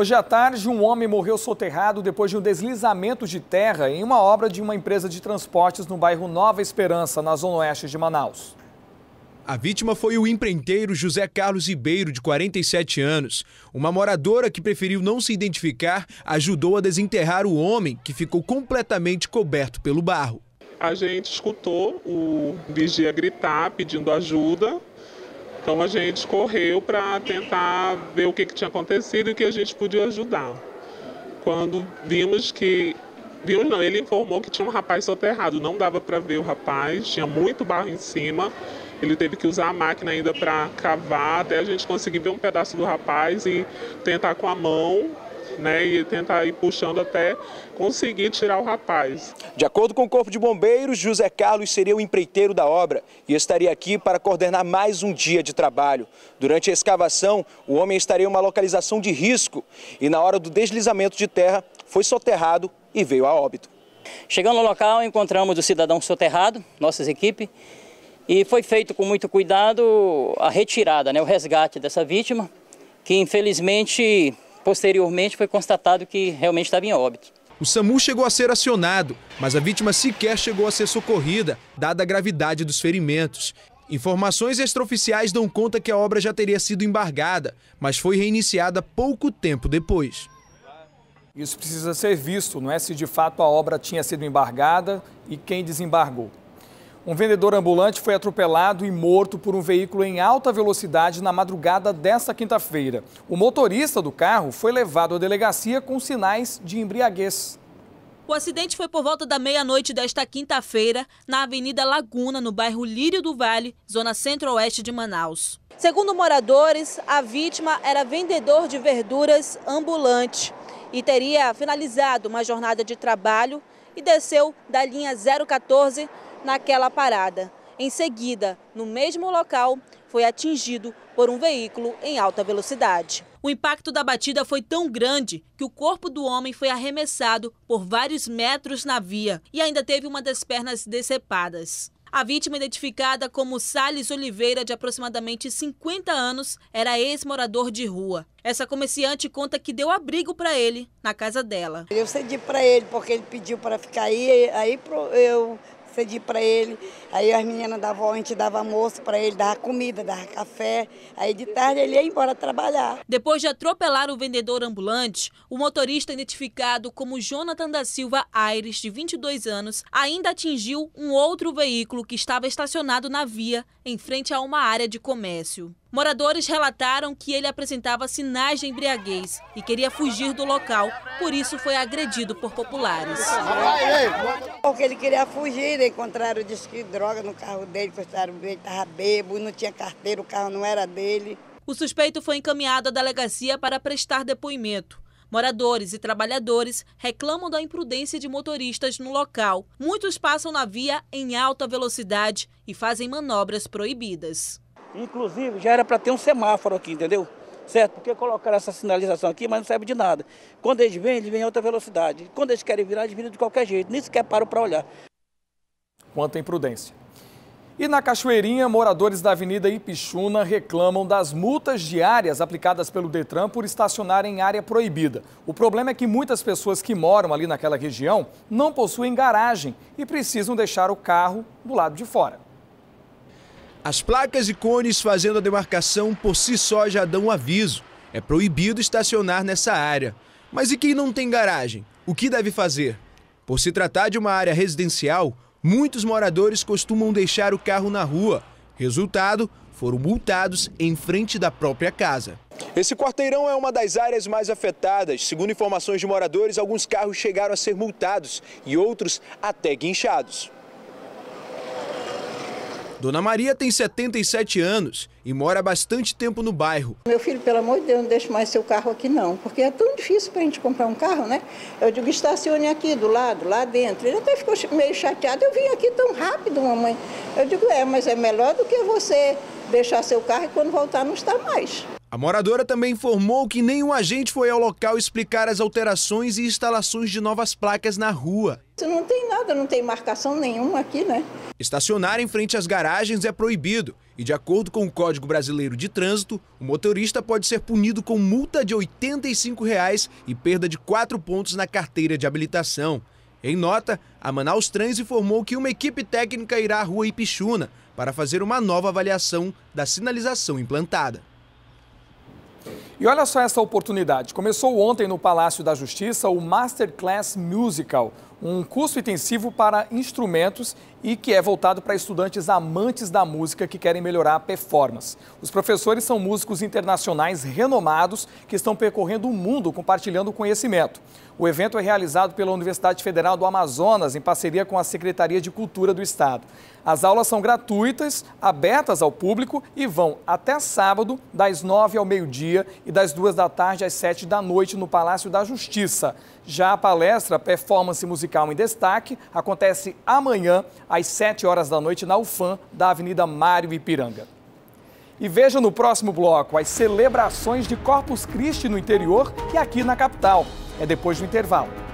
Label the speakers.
Speaker 1: Hoje à tarde, um homem morreu soterrado depois de um deslizamento de terra em uma obra de uma empresa de transportes no bairro Nova Esperança, na zona oeste de Manaus.
Speaker 2: A vítima foi o empreiteiro José Carlos Ribeiro, de 47 anos. Uma moradora que preferiu não se identificar ajudou a desenterrar o homem, que ficou completamente coberto pelo barro.
Speaker 3: A gente escutou o vigia gritar pedindo ajuda. Então a gente correu para tentar ver o que, que tinha acontecido e o que a gente podia ajudar. Quando vimos que. Vimos não, ele informou que tinha um rapaz soterrado, não dava para ver o rapaz, tinha muito barro em cima. Ele teve que usar a máquina ainda para cavar, até a gente conseguir ver um pedaço do rapaz e tentar com a mão né, e tentar ir puxando até conseguir tirar o rapaz.
Speaker 2: De acordo com o Corpo de Bombeiros, José Carlos seria o empreiteiro da obra e estaria aqui para coordenar mais um dia de trabalho. Durante a escavação, o homem estaria em uma localização de risco e na hora do deslizamento de terra foi soterrado e veio a óbito.
Speaker 1: Chegando no local, encontramos o cidadão soterrado, nossas equipes, e foi feito com muito cuidado a retirada, né, o resgate dessa vítima, que infelizmente posteriormente foi constatado que realmente estava em óbito. O SAMU chegou a ser
Speaker 2: acionado, mas a vítima sequer chegou a ser socorrida, dada a gravidade dos ferimentos. Informações extraoficiais dão conta que a obra já teria sido embargada, mas foi reiniciada pouco tempo depois.
Speaker 1: Isso precisa ser visto, não é? Se de fato a obra tinha sido embargada e quem desembargou. Um vendedor ambulante foi atropelado e morto por um veículo em alta velocidade na madrugada desta quinta-feira. O motorista do carro foi levado à delegacia com sinais de embriaguez.
Speaker 3: O acidente foi por volta da meia-noite desta quinta-feira, na Avenida Laguna, no bairro Lírio do Vale, zona centro-oeste de Manaus. Segundo moradores, a vítima era vendedor de verduras ambulante e teria finalizado uma jornada de trabalho e desceu da linha 014 naquela parada. Em seguida, no mesmo local, foi atingido por um veículo em alta velocidade. O impacto da batida foi tão grande que o corpo do homem foi arremessado por vários metros na via e ainda teve uma das pernas decepadas. A vítima, identificada como Sales Oliveira, de aproximadamente 50 anos, era ex-morador de rua. Essa comerciante conta que deu abrigo para ele na casa dela. Eu cedi para ele porque ele pediu para ficar aí, aí eu cedi para ele. Aí as meninas davam, a gente dava almoço para ele, dava comida, dava café. Aí de tarde ele ia embora trabalhar. Depois de atropelar o vendedor ambulante, o motorista identificado como Jonathan da Silva Aires, de 22 anos, ainda atingiu um outro veículo que estava estacionado na via, em frente a uma área de comércio. Moradores relataram que ele apresentava sinais de embriaguez e queria fugir do local, por isso foi agredido por populares. Porque ele queria fugir, né? encontraram disco de droga no carro dele, encontraram ele estava bebo, não tinha carteira, o carro não era dele. O suspeito foi encaminhado à delegacia para prestar depoimento. Moradores e trabalhadores reclamam da imprudência de motoristas no local. Muitos passam na via em alta velocidade e fazem manobras proibidas. Inclusive, já era para ter um semáforo aqui, entendeu? Certo? Porque colocaram essa sinalização aqui, mas não serve de nada. Quando eles vêm, eles vêm em alta velocidade. Quando eles querem virar, eles viram de qualquer jeito. Nem sequer param para olhar.
Speaker 1: à imprudência. E na Cachoeirinha, moradores da Avenida Ipixuna reclamam das multas diárias aplicadas pelo Detran por estacionar em área proibida. O problema é que muitas pessoas que moram ali naquela região não possuem garagem e precisam deixar o carro do lado de fora.
Speaker 2: As placas e cones fazendo a demarcação por si só já dão um aviso. É proibido estacionar nessa área. Mas e quem não tem garagem? O que deve fazer? Por se tratar de uma área residencial, muitos moradores costumam deixar o carro na rua. Resultado, foram multados em frente da própria casa. Esse quarteirão é uma das áreas mais afetadas. Segundo informações de moradores, alguns carros chegaram a ser multados e outros até guinchados. Dona Maria tem 77 anos e mora bastante tempo no bairro.
Speaker 3: Meu filho, pelo amor de Deus, não deixe mais seu carro aqui não, porque é tão difícil para a gente comprar um carro, né? Eu digo, estacione aqui do lado, lá dentro. Ele até ficou meio chateado, eu vim aqui tão rápido, mamãe. Eu digo, é, mas é melhor do que você deixar seu carro e quando voltar não está mais.
Speaker 2: A moradora também informou que nenhum agente foi ao local explicar as alterações e instalações de novas placas na rua.
Speaker 3: Não tem nada, não tem marcação nenhuma aqui, né?
Speaker 2: Estacionar em frente às garagens é proibido e, de acordo com o Código Brasileiro de Trânsito, o motorista pode ser punido com multa de R$ 85 reais e perda de quatro pontos na carteira de habilitação. Em nota, a Manaus Trans informou que uma equipe técnica irá à rua Ipixuna para fazer uma
Speaker 1: nova avaliação da sinalização implantada. E olha só essa oportunidade. Começou ontem no Palácio da Justiça o Masterclass Musical, um curso intensivo para instrumentos e que é voltado para estudantes amantes da música que querem melhorar a performance. Os professores são músicos internacionais renomados que estão percorrendo o mundo compartilhando conhecimento. O evento é realizado pela Universidade Federal do Amazonas em parceria com a Secretaria de Cultura do Estado. As aulas são gratuitas, abertas ao público e vão até sábado, das nove ao meio-dia e das duas da tarde às sete da noite no Palácio da Justiça. Já a palestra Performance Musical musical em destaque acontece amanhã, às 7 horas da noite, na UFAM, da Avenida Mário Ipiranga. E veja no próximo bloco as celebrações de Corpus Christi no interior e aqui na capital. É depois do intervalo.